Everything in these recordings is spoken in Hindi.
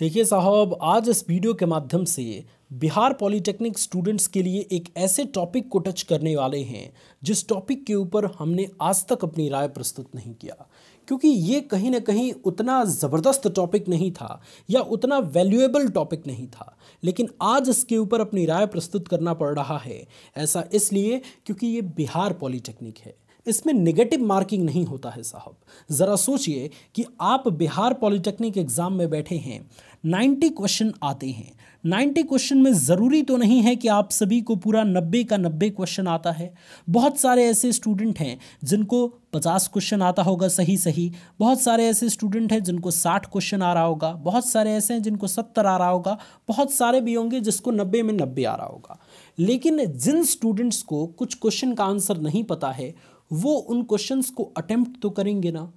देखिए साहब आज इस वीडियो के माध्यम से बिहार पॉलिटेक्निक स्टूडेंट्स के लिए एक ऐसे टॉपिक को टच करने वाले हैं जिस टॉपिक के ऊपर हमने आज तक अपनी राय प्रस्तुत नहीं किया क्योंकि ये कहीं ना कहीं उतना ज़बरदस्त टॉपिक नहीं था या उतना वैल्यूएबल टॉपिक नहीं था लेकिन आज इसके ऊपर अपनी राय प्रस्तुत करना पड़ रहा है ऐसा इसलिए क्योंकि ये बिहार पॉलीटेक्निक है इसमें नेगेटिव मार्किंग नहीं होता है साहब ज़रा सोचिए कि आप बिहार पॉलिटेक्निक एग्ज़ाम में बैठे हैं 90 क्वेश्चन आते हैं 90 क्वेश्चन में ज़रूरी तो नहीं है कि आप सभी को पूरा 90 का 90 क्वेश्चन आता है बहुत सारे ऐसे स्टूडेंट हैं जिनको 50 क्वेश्चन आता होगा सही सही बहुत सारे ऐसे स्टूडेंट हैं जिनको 60 क्वेश्चन आ रहा होगा बहुत सारे ऐसे हैं जिनको 70 आ रहा होगा बहुत सारे भी होंगे जिसको 90 में 90 आ रहा होगा लेकिन जिन स्टूडेंट्स को कुछ क्वेश्चन का आंसर नहीं पता है वो उन क्वेश्चंस को अटेम्प्ट तो करेंगे ना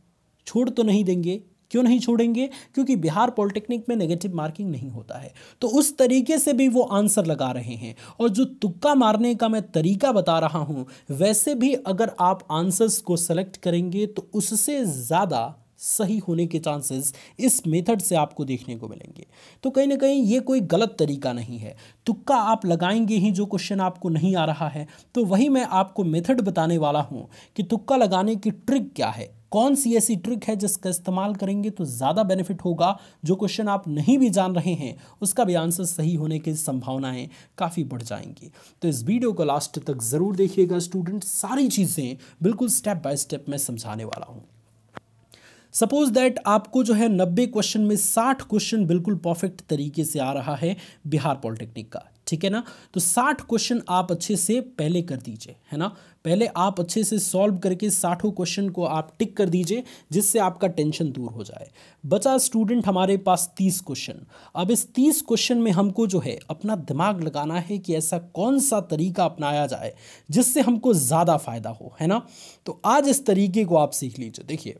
छोड़ तो नहीं देंगे क्यों नहीं छोड़ेंगे क्योंकि बिहार पॉलिटेक्निक में नेगेटिव मार्किंग नहीं होता है तो उस तरीके से भी वो आंसर लगा रहे हैं और जो तुक्का मारने का मैं तरीका बता रहा हूँ वैसे भी अगर आप आंसर्स को सेलेक्ट करेंगे तो उससे ज़्यादा सही होने के चांसेस इस मेथड से आपको देखने को मिलेंगे तो कहीं ना कहीं ये कोई गलत तरीका नहीं है तुक्का आप लगाएंगे ही जो क्वेश्चन आपको नहीं आ रहा है तो वही मैं आपको मेथड बताने वाला हूँ कि तुक्का लगाने की ट्रिक क्या है कौन सी ऐसी ट्रिक है जिसका इस्तेमाल करेंगे तो ज़्यादा बेनिफिट होगा जो क्वेश्चन आप नहीं भी जान रहे हैं उसका भी आंसर सही होने की संभावनाएं काफ़ी बढ़ जाएंगी तो इस वीडियो को लास्ट तक ज़रूर देखिएगा स्टूडेंट सारी चीज़ें बिल्कुल स्टेप बाय स्टेप मैं समझाने वाला हूँ सपोज दैट आपको जो है नब्बे क्वेश्चन में साठ क्वेश्चन बिल्कुल परफेक्ट तरीके से आ रहा है बिहार पॉलिटेक्निक का ठीक है ना तो साठ क्वेश्चन आप अच्छे से पहले कर दीजिए है ना पहले आप अच्छे से सॉल्व करके साठों क्वेश्चन को आप टिक कर दीजिए जिससे आपका टेंशन दूर हो जाए बचा स्टूडेंट हमारे पास तीस क्वेश्चन अब इस तीस क्वेश्चन में हमको जो है अपना दिमाग लगाना है कि ऐसा कौन सा तरीका अपनाया जाए जिससे हमको ज़्यादा फायदा हो है ना तो आज इस तरीके को आप सीख लीजिए देखिए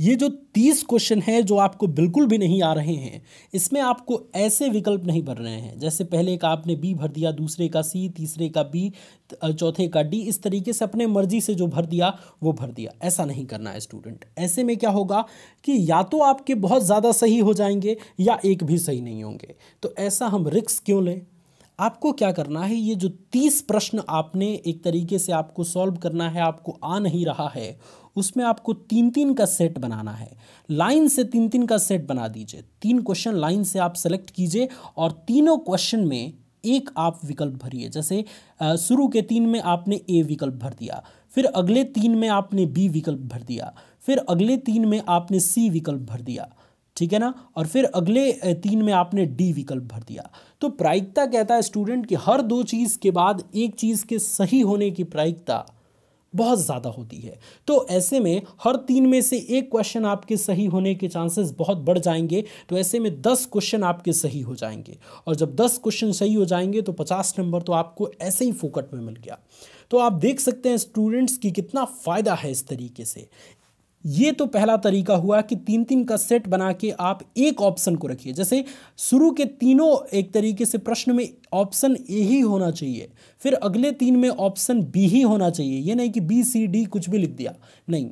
ये जो तीस क्वेश्चन हैं जो आपको बिल्कुल भी नहीं आ रहे हैं इसमें आपको ऐसे विकल्प नहीं भर रहे हैं जैसे पहले का आपने बी भर दिया दूसरे का सी तीसरे का बी चौथे का डी इस तरीके से अपने मर्जी से जो भर दिया वो भर दिया ऐसा नहीं करना है स्टूडेंट ऐसे में क्या होगा कि या तो आपके बहुत ज़्यादा सही हो जाएंगे या एक भी सही नहीं होंगे तो ऐसा हम रिक्स क्यों लें आपको क्या करना है ये जो तीस प्रश्न आपने एक तरीके से आपको सॉल्व करना है आपको आ नहीं रहा है उसमें आपको तीन तीन का सेट बनाना है लाइन से तीन तीन का सेट बना दीजिए तीन क्वेश्चन लाइन से आप सेलेक्ट कीजिए और तीनों क्वेश्चन में एक आप विकल्प भरिए जैसे शुरू के तीन में आपने ए विकल्प भर दिया फिर अगले तीन में आपने बी विकल्प भर दिया फिर अगले तीन में आपने सी विकल्प भर दिया ठीक है ना और फिर अगले तीन में आपने डी विकल्प भर दिया तो प्रायिकता कहता है स्टूडेंट कि हर दो चीज़ के बाद एक चीज़ के सही होने की प्रायिकता बहुत ज़्यादा होती है तो ऐसे में हर तीन में से एक क्वेश्चन आपके सही होने के चांसेस बहुत बढ़ जाएंगे तो ऐसे में दस क्वेश्चन आपके सही हो जाएंगे और जब दस क्वेश्चन सही हो जाएंगे तो पचास नंबर तो आपको ऐसे ही फोकट में मिल गया तो आप देख सकते हैं स्टूडेंट्स की कितना फ़ायदा है इस तरीके से ये तो पहला तरीका हुआ कि तीन तीन का सेट बना के आप एक ऑप्शन को रखिए जैसे शुरू के तीनों एक तरीके से प्रश्न में ऑप्शन ए ही होना चाहिए फिर अगले तीन में ऑप्शन बी ही होना चाहिए ये नहीं कि बी सी डी कुछ भी लिख दिया नहीं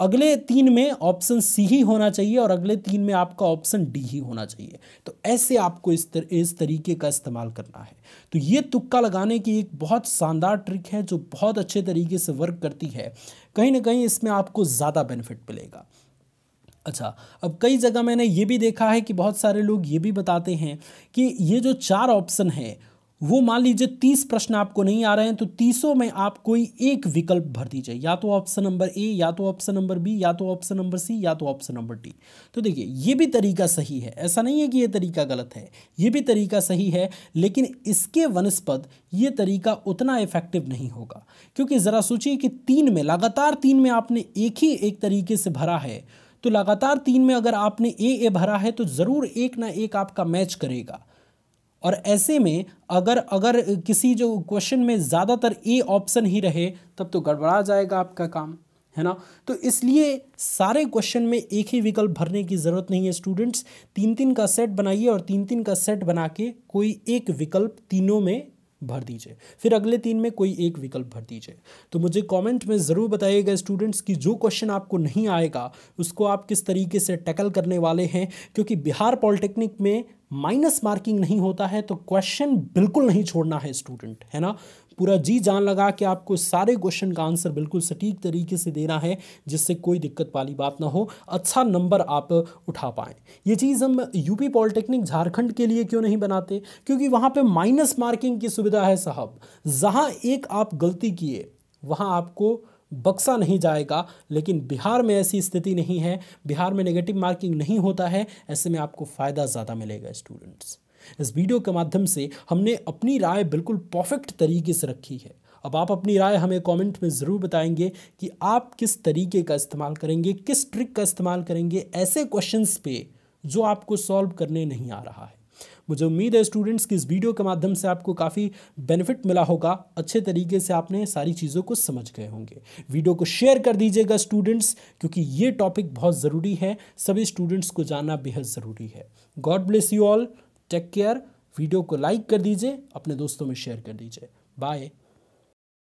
अगले तीन में ऑप्शन सी ही होना चाहिए और अगले तीन में आपका ऑप्शन डी ही होना चाहिए तो ऐसे आपको इस तर, इस तरीके का इस्तेमाल करना है तो ये तुक्का लगाने की एक बहुत शानदार ट्रिक है जो बहुत अच्छे तरीके से वर्क करती है कहीं ना कहीं इसमें आपको ज़्यादा बेनिफिट मिलेगा अच्छा अब कई जगह मैंने ये भी देखा है कि बहुत सारे लोग ये भी बताते हैं कि ये जो चार ऑप्शन हैं वो मान लीजिए तीस प्रश्न आपको नहीं आ रहे हैं तो तीसों में आप कोई एक विकल्प भर दीजिए या तो ऑप्शन नंबर ए या तो ऑप्शन नंबर बी या तो ऑप्शन नंबर सी या तो ऑप्शन नंबर डी तो देखिए ये भी तरीका सही है ऐसा नहीं है कि ये तरीका गलत है ये भी तरीका सही है लेकिन इसके वनस्पत ये तरीका उतना इफेक्टिव नहीं होगा क्योंकि ज़रा सोचिए कि तीन में लगातार तीन में आपने एक ही एक तरीके से भरा है तो लगातार तीन में अगर आपने ए ए भरा है तो ज़रूर एक ना एक आपका मैच करेगा और ऐसे में अगर अगर किसी जो क्वेश्चन में ज़्यादातर ए ऑप्शन ही रहे तब तो गड़बड़ा जाएगा आपका काम है ना तो इसलिए सारे क्वेश्चन में एक ही विकल्प भरने की ज़रूरत नहीं है स्टूडेंट्स तीन तीन का सेट बनाइए और तीन तीन का सेट बना के कोई एक विकल्प तीनों में भर दीजिए फिर अगले तीन में कोई एक विकल्प भर दीजिए तो मुझे कमेंट में ज़रूर बताइएगा स्टूडेंट्स कि जो क्वेश्चन आपको नहीं आएगा उसको आप किस तरीके से टैकल करने वाले हैं क्योंकि बिहार पॉलिटेक्निक में माइनस मार्किंग नहीं होता है तो क्वेश्चन बिल्कुल नहीं छोड़ना है स्टूडेंट है ना पूरा जी जान लगा कि आपको सारे क्वेश्चन का आंसर बिल्कुल सटीक तरीके से देना है जिससे कोई दिक्कत वाली बात ना हो अच्छा नंबर आप उठा पाएँ ये चीज़ हम यूपी पॉलिटेक्निक झारखंड के लिए क्यों नहीं बनाते क्योंकि वहाँ पर माइनस मार्किंग की सुविधा है साहब जहाँ एक आप गलती किए वहाँ आपको बक्सा नहीं जाएगा लेकिन बिहार में ऐसी स्थिति नहीं है बिहार में नेगेटिव मार्किंग नहीं होता है ऐसे में आपको फ़ायदा ज़्यादा मिलेगा स्टूडेंट्स इस वीडियो के माध्यम से हमने अपनी राय बिल्कुल परफेक्ट तरीके से रखी है अब आप अपनी राय हमें कमेंट में ज़रूर बताएंगे कि आप किस तरीके का इस्तेमाल करेंगे किस ट्रिक का इस्तेमाल करेंगे ऐसे क्वेश्चंस पे जो आपको सॉल्व करने नहीं आ रहा है मुझे उम्मीद है स्टूडेंट्स कि इस वीडियो के माध्यम से आपको काफ़ी बेनिफिट मिला होगा अच्छे तरीके से आपने सारी चीज़ों को समझ गए होंगे वीडियो को शेयर कर दीजिएगा स्टूडेंट्स क्योंकि ये टॉपिक बहुत ज़रूरी है सभी स्टूडेंट्स को जानना बेहद ज़रूरी है God bless you all take care video को लाइक कर दीजिए अपने दोस्तों में शेयर कर दीजिए बाय